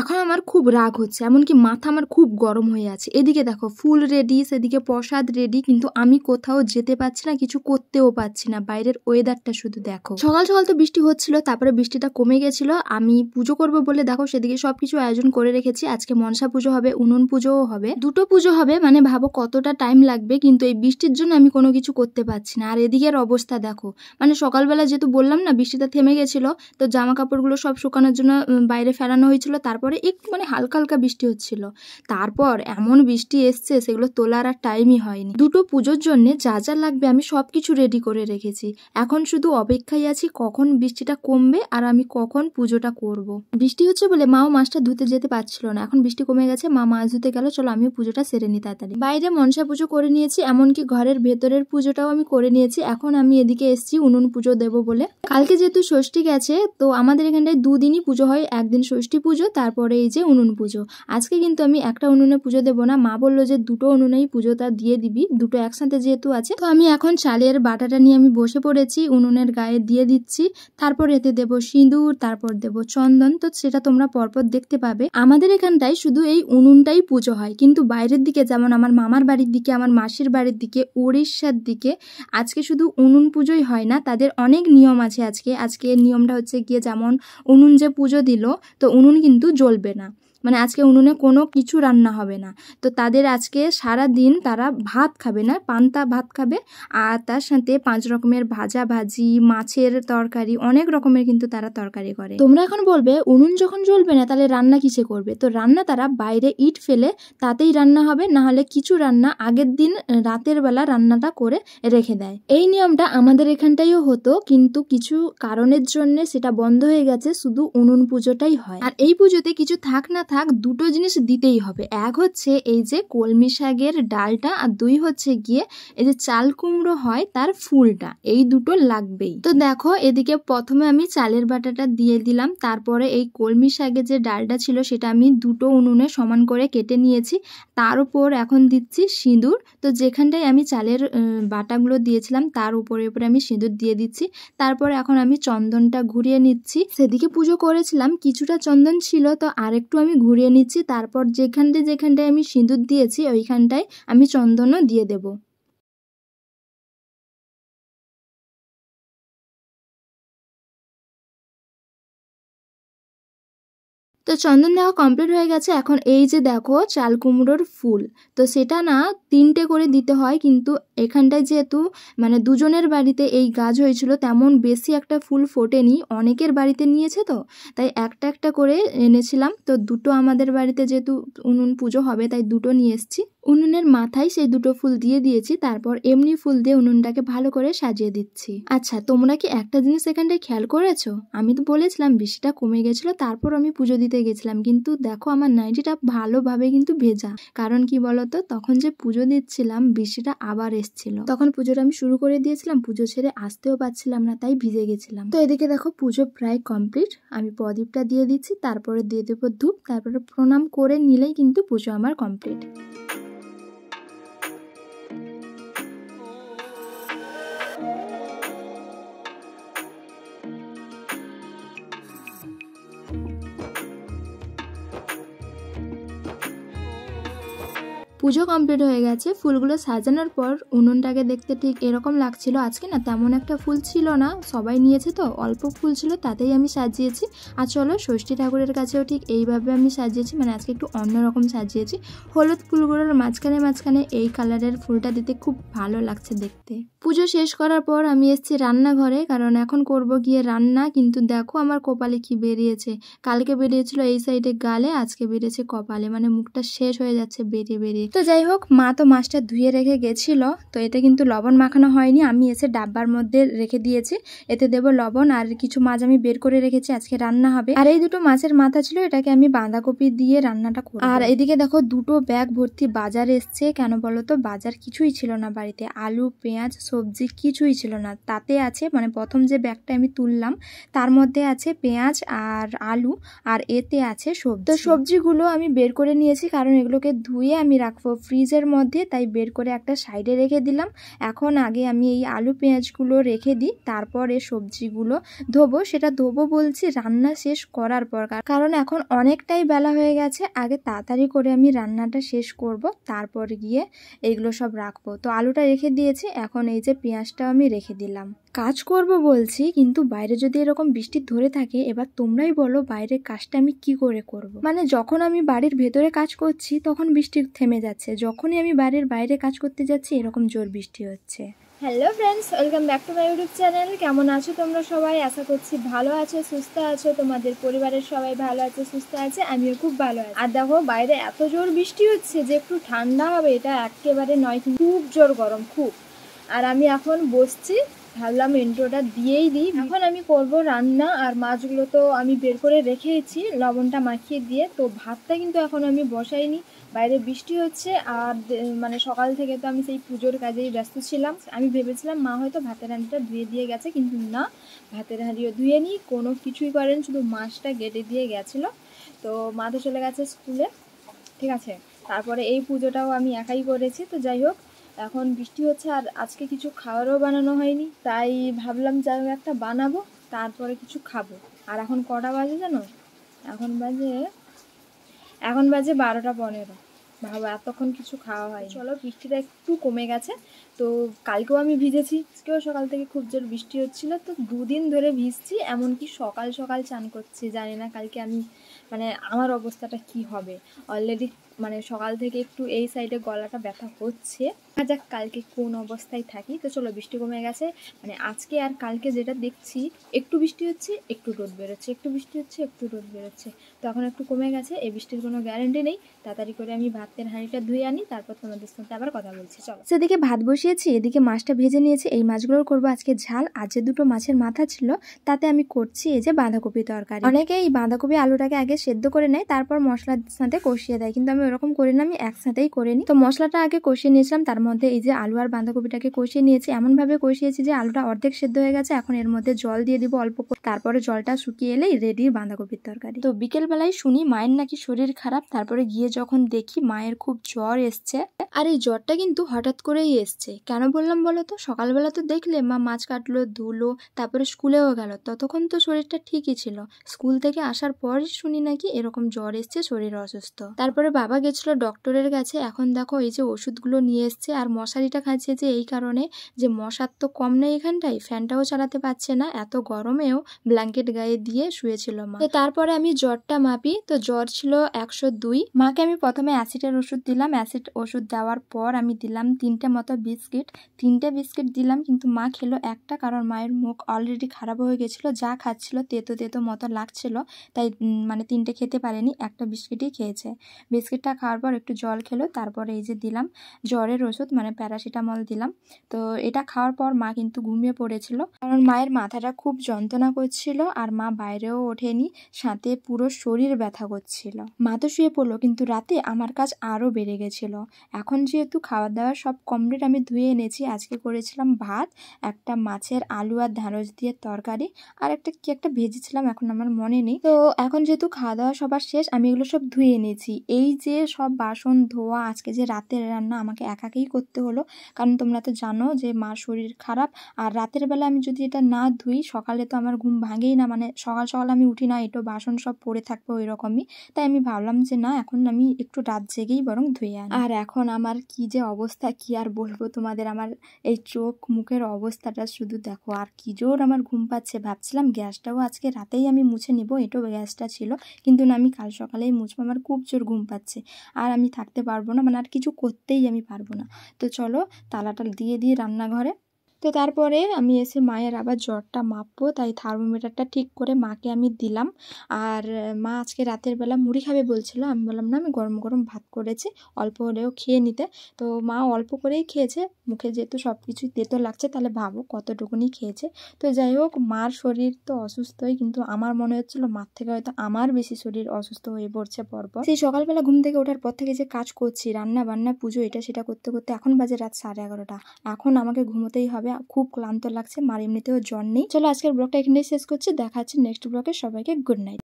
এখন আমার খুব রাগ হচ্ছে এমনকি মাথা আমার খুব গরম হয়ে আছে এদিকে দেখো ফুল রেডি সেদিকে প্রসাদ রেডি কিন্তু আমি কোথাও যেতে পারছি না কিছু করতেও পারছি না বাইরের ওয়েদারটা শুধু দেখো সকাল সকাল তো বৃষ্টি হচ্ছিল তারপরে বৃষ্টিটা কমে গেছিল আমি পুজো করব বলে দেখো সেদিকে সবকিছু আয়োজন করে রেখেছি আজকে মনসা পুজো হবে উনুন পুজোও হবে দুটো পুজো হবে মানে ভাবো কতটা টাইম লাগবে কিন্তু এই বৃষ্টির জন্য আমি কোনো কিছু করতে পারছি না আর এদিকের অবস্থা দেখো মানে সকালবেলা যেহেতু বললাম না বৃষ্টিটা থেমে গেছিল তো জামা কাপড়গুলো সব শুকানোর জন্য বাইরে ফেরানো হয়েছিল তারপর তারপরে একটু মানে হালকা হালকা বৃষ্টি হচ্ছিল তারপর এমন বৃষ্টি এসছে সেগুলো তোলার আর টাইমই হয়নি দুটো পুজোর জন্য যা যা লাগবে আমি সব কিছু রেডি করে রেখেছি এখন শুধু অপেক্ষায় আছি কখন বৃষ্টিটা কমবে আর আমি কখন পুজোটা করব। বৃষ্টি হচ্ছে বলে মাও মাছটা ধুতে যেতে পারছিল না এখন বৃষ্টি কমে গেছে মা মাছ ধুতে গেল চলো আমিও পুজোটা সেরে নিই তাড়াতাড়ি বাইরে মনসা পুজো করে নিয়েছি এমনকি ঘরের ভেতরের পুজোটাও আমি করে নিয়েছি এখন আমি এদিকে এসছি উনুন পুজো দেব বলে কালকে যেহেতু ষষ্ঠী গেছে তো আমাদের এখানটায় দুদিনই পুজো হয় একদিন ষষ্ঠী পুজো তার তারপরে এই যে উনুন পুজো আজকে কিন্তু আমি একটা উনুনে পুজো দেবো না মা বললো যে দুটো উনুনেই পুজোটা দিয়ে দিবি দুটো একসাথে যেহেতু আছে তো আমি এখন চালের বাটাটা নিয়ে আমি বসে পড়েছি উনুনের গায়ে দিয়ে দিচ্ছি তারপর এতে দেব সিঁদুর তারপর দেব চন্দন তো সেটা তোমরা পরপর দেখতে পাবে আমাদের এখানটায় শুধু এই উনুনটাই পুজো হয় কিন্তু বাইরের দিকে যেমন আমার মামার বাড়ির দিকে আমার মাসির বাড়ির দিকে উড়িষ্যার দিকে আজকে শুধু উনুন পুজোই হয় না তাদের অনেক নিয়ম আছে আজকে আজকে নিয়মটা হচ্ছে গিয়ে যেমন উনুন যে পুজো দিল তো উনুন কিন্তু Jolbena, মানে আজকে উনুনে কোনো কিছু রান্না হবে না তো তাদের আজকে সারা দিন তারা ভাত খাবে না পান্তা ভাত খাবে আর তার সাথে পাঁচ রকমের ভাজা ভাজি মাছের তরকারি অনেক রকমের কিন্তু তারা তরকারি করে তোমরা এখন বলবে উনুন যখন জ্বলবে না তাহলে রান্না কিসে করবে তো রান্না তারা বাইরে ইট ফেলে তাতেই রান্না হবে না হলে কিছু রান্না আগের দিন রাতের বেলা রান্নাটা করে রেখে দেয় এই নিয়মটা আমাদের এখানটাইও হতো কিন্তু কিছু কারণের জন্য সেটা বন্ধ হয়ে গেছে শুধু উনুন পুজোটাই হয় আর এই পুজোতে কিছু থাক না থাক দুটো জিনিস দিতেই হবে এক হচ্ছে এই যে কলমি শাগের ডালটা আর দুই হচ্ছে গিয়ে এই যে চাল কুমড়ো হয় তার ফুলটা এই দুটো লাগবেই তো দেখো এদিকে প্রথমে আমি চালের বাটাটা দিয়ে দিলাম তারপরে এই কলমি শাকের যে ডালটা ছিল সেটা আমি দুটো উনুনে সমান করে কেটে নিয়েছি তার উপর এখন দিচ্ছি সিঁদুর তো যেখানটায় আমি চালের বাটাগুলো দিয়েছিলাম তার উপরে উপরে আমি সিঁদুর দিয়ে দিচ্ছি তারপর এখন আমি চন্দনটা ঘুরিয়ে নিচ্ছি সেদিকে পুজো করেছিলাম কিছুটা চন্দন ছিল তো আরেকটু আমি ঘুরিয়ে নিচ্ছি তারপর যেখানটায় যেখানটায় আমি সিঁদুর দিয়েছি ওইখানটায় আমি চন্দনও দিয়ে দেবো তো চন্দন দেওয়া কমপ্লিট হয়ে গেছে এখন এই যে দেখো চাল কুমড়োর ফুল তো সেটা না তিনটে করে দিতে হয় কিন্তু এখানটায় যেহেতু মানে দুজনের বাড়িতে এই গাছ হয়েছিল তেমন বেশি একটা ফুল ফোটেনি অনেকের বাড়িতে নিয়েছে তো তাই একটা একটা করে এনেছিলাম তো দুটো আমাদের বাড়িতে যেহেতু উনুন পুজো হবে তাই দুটো নিয়ে এসেছি উনুনের মাথায় সেই দুটো ফুল দিয়ে দিয়েছি তারপর এমনি ফুল দিয়ে উনুনটাকে ভালো করে সাজিয়ে দিচ্ছি আচ্ছা তোমরা কি একটা জিনিস এখানটায় খেয়াল করেছো আমি তো বলেছিলাম বৃষ্টিটা কমে গেছিলো তারপর আমি পুজো দিতে গেছিলাম কিন্তু দেখো আমার নাইটিটা ভালোভাবে কিন্তু ভেজা কারণ কি বলতো তখন যে পুজো দিচ্ছিলাম বৃষ্টিটা আবার এসছিল তখন পুজোটা আমি শুরু করে দিয়েছিলাম পুজো ছেড়ে আসতেও পারছিলাম না তাই ভিজে গেছিলাম তো এদিকে দেখো পুজো প্রায় কমপ্লিট আমি প্রদীপটা দিয়ে দিচ্ছি তারপরে দিয়ে দেবো ধূপ তারপরে প্রণাম করে নিলেই কিন্তু পুজো আমার কমপ্লিট পুজো কমপ্লিট হয়ে গেছে ফুলগুলো সাজানোর পর উনুনটাকে দেখতে ঠিক এরকম লাগছিল আজকে না তেমন একটা ফুল ছিল না সবাই নিয়েছে তো অল্প ফুল ছিল তাতেই আমি সাজিয়েছি আর চলো ষষ্ঠী ঠাকুরের কাছেও ঠিক এইভাবে আমি সাজিয়েছি মানে আজকে একটু অন্যরকম সাজিয়েছি হলুদ ফুলগুলোর মাঝখানে মাঝখানে এই কালারের ফুলটা দিতে খুব ভালো লাগছে দেখতে পুজো শেষ করার পর আমি এসেছি রান্নাঘরে কারণ এখন করব গিয়ে রান্না কিন্তু দেখো আমার কপালে কি বেরিয়েছে কালকে বেরিয়েছিল এই সাইডে গালে আজকে বেরিয়েছে কপালে মানে মুখটা শেষ হয়ে যাচ্ছে বেরিয়ে বেরিয়ে তো যাই হোক মা তো মাছটা ধুয়ে রেখে গেছিলো তো এতে কিন্তু লবণ মাখানো হয়নি আমি এসে ডাব্বার মধ্যে রেখে দিয়েছি এতে দেব লবণ আর কিছু মাছ আমি বের করে রেখেছি আজকে রান্না হবে আর এই দুটো মাছের মাথা ছিল এটাকে আমি বাঁধাকপি দিয়ে রান্নাটা করি আর এদিকে দেখো দুটো ব্যাগ ভর্তি বাজার এসছে কেন বলো তো বাজার কিছুই ছিল না বাড়িতে আলু পেঁয়াজ সবজি কিছুই ছিল না তাতে আছে মানে প্রথম যে ব্যাগটা আমি তুললাম তার মধ্যে আছে পেঁয়াজ আর আলু আর এতে আছে সবজি তো সবজিগুলো আমি বের করে নিয়েছি কারণ এগুলোকে ধুয়ে আমি রাখবো রাখবো ফ্রিজের মধ্যে তাই বের করে একটা সাইডে রেখে দিলাম এখন আগে আমি এই আলু পেঁয়াজগুলো রেখে দিই তারপর এ সবজিগুলো ধোবো সেটা ধোবো বলছি রান্না শেষ করার পর কারণ এখন অনেকটাই বেলা হয়ে গেছে আগে তাড়াতাড়ি করে আমি রান্নাটা শেষ করব তারপর গিয়ে এগুলো সব রাখবো তো আলুটা রেখে দিয়েছি এখন এই যে পেঁয়াজটাও আমি রেখে দিলাম কাজ করব বলছি কিন্তু বাইরে যদি এরকম বৃষ্টি ধরে থাকে এবার তোমরাই বলো বাইরের কাজটা আমি কি করে করব। মানে যখন আমি বাড়ির ভেতরে কাজ করছি তখন বৃষ্টি থেমে যাচ্ছে যখনই আমি বাড়ির বাইরে কাজ করতে যাচ্ছি এরকম জোর বৃষ্টি হচ্ছে hello friends welcome back to my YouTube channel কেমন আছো তোমরা সবাই আশা করছি ভালো আছো সুস্থ আছো তোমাদের পরিবারের সবাই ভালো আছে সুস্থ আছে আমিও খুব ভালো আছি আর দেখো বাইরে এত জোর বৃষ্টি হচ্ছে যে একটু ঠান্ডা হবে এটা একেবারে নয় খুব জোর গরম খুব আর আমি এখন বসছি ভাবলাম এন্ট্রোটা দিয়েই দিই এখন আমি করব রান্না আর মাছগুলো তো আমি বের করে রেখেছি লবণটা মাখিয়ে দিয়ে তো ভাতটা কিন্তু এখন আমি বসাইনি বাইরে বৃষ্টি হচ্ছে আর মানে সকাল থেকে তো আমি সেই পুজোর কাজেই ব্যস্ত ছিলাম আমি ভেবেছিলাম মা হয়তো ভাতের হাঁড়িটা ধুয়ে দিয়ে গেছে কিন্তু না ভাতের হাঁড়িও ধুয়ে নিই কোনো কিছুই করেন শুধু মাছটা গেটে দিয়ে গেছিলো তো মা তো চলে গেছে স্কুলে ঠিক আছে তারপরে এই পুজোটাও আমি একাই করেছি তো যাই হোক এখন বৃষ্টি হচ্ছে আর আজকে কিছু খাবারও বানানো হয়নি তাই ভাবলাম যে আমি একটা বানাবো তারপরে কিছু খাবো আর এখন কটা বাজে জানো এখন বাজে এখন বাজে বারোটা পনেরো ভাবো এতক্ষণ কিছু খাওয়া হয় চলো বৃষ্টিটা একটু কমে গেছে তো কালকেও আমি ভিজেছি আজকেও সকাল থেকে খুব জোর বৃষ্টি হচ্ছিলো তো দুদিন ধরে ভিজছি এমনকি সকাল সকাল চান করছি জানি না কালকে আমি মানে আমার অবস্থাটা কি হবে অলরেডি মানে সকাল থেকে একটু এই সাইডে গলাটা ব্যথা হচ্ছে দেখা যাক কালকে কোন অবস্থায় থাকি তো চলো বৃষ্টি কমে গেছে মানে আজকে আর কালকে যেটা দেখছি একটু বৃষ্টি হচ্ছে একটু রোদ বেরোচ্ছে একটু বৃষ্টি হচ্ছে একটু রোদ বেরোচ্ছে তো এখন একটু কমে গেছে এই বৃষ্টির কোনো গ্যারেন্টি নেই তাড়াতাড়ি করে আমি ভাতের হাঁড়িটা ধুয়ে আনি তারপর তোমাদের সাথে আবার কথা বলছি চলো সেদিকে ভাত বসিয়েছি এদিকে মাছটা ভেজে নিয়েছি এই মাছগুলোর করবো আজকে ঝাল আজ যে দুটো মাছের মাথা ছিল তাতে আমি করছি এই যে বাঁধাকপি তরকারি অনেকে এই বাঁধাকপি আলুটাকে আগে সেদ্ধ করে নেয় তারপর মশলার সাথে কষিয়ে দেয় কিন্তু আমি ওইরকম করে না আমি একসাথেই করে নিই তো মশলাটা আগে কষিয়ে নিয়েছিলাম তার মধ্যে এই যে আলু আর বাঁধাকপিটাকে কষিয়ে নিয়েছি এমনভাবে কষিয়েছি যে আলুটা অর্ধেক সেদ্ধ হয়ে গেছে এখন এর মধ্যে জল দিয়ে দিব অল্প তারপরে জলটা শুকিয়ে এলেই রেডি বাঁধাকপির তরকারি তো বিকেলবেলায় শুনি মায়ের নাকি শরীর খারাপ তারপরে গিয়ে যখন দেখি মায়ের খুব জ্বর এসছে আর এই জ্বরটা কিন্তু হঠাৎ করেই এসছে কেন বললাম বলো তো সকালবেলা তো দেখলে মা মাছ কাটলো ধুলো তারপরে স্কুলেও গেল ততক্ষণ তো শরীরটা ঠিকই ছিল স্কুল থেকে আসার পর শুনি নাকি এরকম জ্বর এসছে শরীর অসুস্থ তারপরে বাবা গেছিলো ডক্টরের কাছে এখন দেখো এই যে ওষুধগুলো নিয়ে এসছে আর মশারিটা খাচ্ছে যে এই কারণে যে মশার তো কম নেই এখানটায় ফ্যানটাও চালাতে পারছে না এত গরমেও ব্ল্যাঙ্কেট গায়ে দিয়ে শুয়েছিল মা তো তারপরে আমি জ্বরটা মাপি তো জ্বর ছিল একশো দুই মাকে আমি প্রথমে অ্যাসিডের ওষুধ দিলাম অ্যাসিড ওষুধ দেওয়ার পর আমি দিলাম তিনটে মতো বিস্কিট তিনটে বিস্কিট দিলাম কিন্তু মা খেলো একটা কারণ মায়ের মুখ অলরেডি খারাপ হয়ে গেছিল যা খাচ্ছিল তেতো তেতো মতো লাগছিল তাই মানে তিনটে খেতে পারেনি একটা বিস্কিটই খেয়েছে বিস্কিট ওষুধটা খাওয়ার পর একটু জল খেলো তারপরে এই যে দিলাম জ্বরের ওষুধ মানে প্যারাসিটামল দিলাম তো এটা খাওয়ার পর মা কিন্তু ঘুমিয়ে পড়েছিল কারণ মায়ের মাথাটা খুব যন্ত্রণা করছিল আর মা বাইরেও ওঠেনি সাথে পুরো শরীর ব্যথা করছিল মা তো শুয়ে পড়লো কিন্তু রাতে আমার কাজ আরও বেড়ে গেছিল এখন যেহেতু খাওয়া দাওয়া সব কমপ্লিট আমি ধুয়ে এনেছি আজকে করেছিলাম ভাত একটা মাছের আলু আর ঢ্যাঁড়স দিয়ে তরকারি আর একটা কি একটা ভেজেছিলাম এখন আমার মনে নেই তো এখন যেহেতু খাওয়া দাওয়া সবার শেষ আমি এগুলো সব ধুয়ে এনেছি এই যে যে সব বাসন ধোয়া আজকে যে রাতের রান্না আমাকে একাকেই করতে হলো কারণ তোমরা তো জানো যে মার শরীর খারাপ আর রাতের বেলা আমি যদি এটা না ধুই সকালে তো আমার ঘুম ভাঙেই না মানে সকাল সকাল আমি উঠি না এটো বাসন সব পড়ে থাকবে ওই রকমই তাই আমি ভাবলাম যে না এখন আমি একটু রাত জেগেই বরং ধুয়ে আনি আর এখন আমার কি যে অবস্থা কি আর বলবো তোমাদের আমার এই চোখ মুখের অবস্থাটা শুধু দেখো আর কি জোর আমার ঘুম পাচ্ছে ভাবছিলাম গ্যাসটাও আজকে রাতেই আমি মুছে নিব এটো গ্যাসটা ছিল কিন্তু না আমি কাল সকালেই মুছবো আমার খুব জোর ঘুম পাচ্ছে আর আমি থাকতে পারবো না মানে আর কিছু করতেই আমি পারবো না তো চলো তালাটা দিয়ে দিয়ে রান্নাঘরে তো তারপরে আমি এসে মায়ের আবার জ্বরটা মাপবো তাই থার্মোমিটারটা ঠিক করে মাকে আমি দিলাম আর মা আজকে রাতের বেলা মুড়ি খাবে বলছিল আমি বললাম না আমি গরম গরম ভাত করেছি অল্প হলেও খেয়ে নিতে তো মা অল্প করেই খেয়েছে মুখে যেহেতু সব কিছুই তেতো লাগছে তাহলে ভাবো কতটুকুনি খেয়েছে তো যাই হোক মার শরীর তো অসুস্থই কিন্তু আমার মনে হচ্ছিল মার থেকে হয়তো আমার বেশি শরীর অসুস্থ হয়ে পড়ছে পরপর সেই সকালবেলা ঘুম থেকে ওঠার পর থেকে যে কাজ করছি রান্না বান্না পুজো এটা সেটা করতে করতে এখন বাজে রাত সাড়ে এগারোটা এখন আমাকে ঘুমোতেই হবে করবে খুব ক্লান্ত লাগছে মার এমনিতেও জ্বর নেই চলো আজকের ব্লগটা এখানে শেষ করছি দেখা যাচ্ছে নেক্সট ব্লগে সবাইকে গুড নাইট